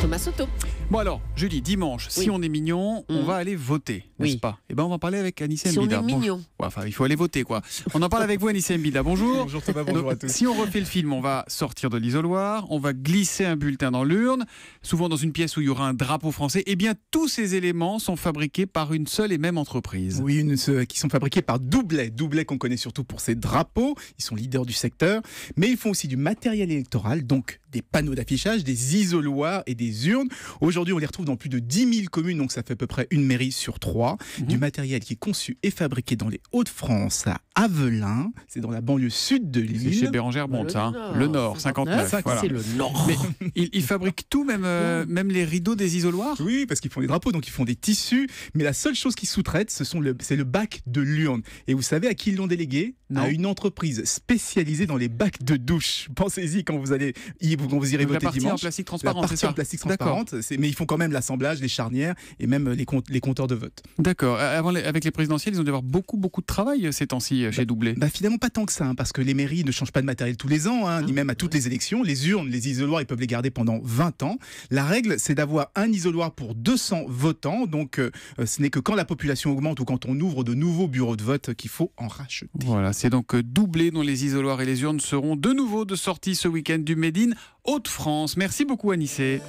Thomas Soto. Bon alors, Julie, dimanche, si on est mignon, on mm. va aller voter, n'est-ce pas Eh bien, on va parler avec Anissa si on est mignon. enfin, il faut aller voter, quoi. On en parle avec vous, Anissa Mbida. Bonjour. Bonjour Thomas, bonjour à tous. Si on refait le film, on va sortir de l'isoloir, on va glisser un bulletin dans l'urne, souvent dans une pièce où il y aura un drapeau français. Eh bien, tous ces éléments sont fabriqués par une seule et même entreprise. Oui, une, qui sont fabriqués par Doublet. Doublet qu'on connaît surtout pour ses drapeaux. Ils sont leaders du secteur, mais ils font aussi du matériel électoral, donc des panneaux d'affichage, des isoloirs et des urnes. Aujourd'hui, on les retrouve dans plus de 10 000 communes, donc ça fait à peu près une mairie sur trois. Du mhm. matériel qui est conçu et fabriqué dans les Hauts-de-France, à Avelin, c'est dans la banlieue sud de l'île. C'est chez Bérangère mont le, hein. le, Nord, 59. 59 C'est le Nord. Mais ils, fabriquent tout, même, euh, même les rideaux des isoloirs Oui, parce qu'ils font des drapeaux, donc ils font des tissus. Mais la seule chose qu'ils sous-traitent, c'est le, le bac de l'urne. Et vous savez à qui ils l'ont délégué À une entreprise spécialisée dans les bacs de douche. Pensez-y quand vous allez y vous irez voter la partie en plastique transparent, c'est ça en plastique transparente, mais ils font quand même l'assemblage, les charnières et même euh, les, les compteurs de vote. D'accord. Euh, avant, avec les présidentielles, ils ont dû avoir beaucoup, beaucoup de travail euh, ces temps-ci chez bah, Doublé. Bah finalement, pas tant que ça, hein, parce que les mairies ne changent pas de matériel tous les ans, hein, ni ah. même à toutes les élections. Les urnes, les isoloirs, ils peuvent les garder pendant 20 ans. La règle, c'est d'avoir un isoloir pour 200 votants. Donc, ce n'est que quand la population augmente ou quand on ouvre de nouveaux bureaux de vote qu'il faut en racheter. Voilà, c'est donc Doublé dont les isoloirs et les urnes seront de nouveau de sortie ce week-end du Médine haute france Merci beaucoup, Anissé.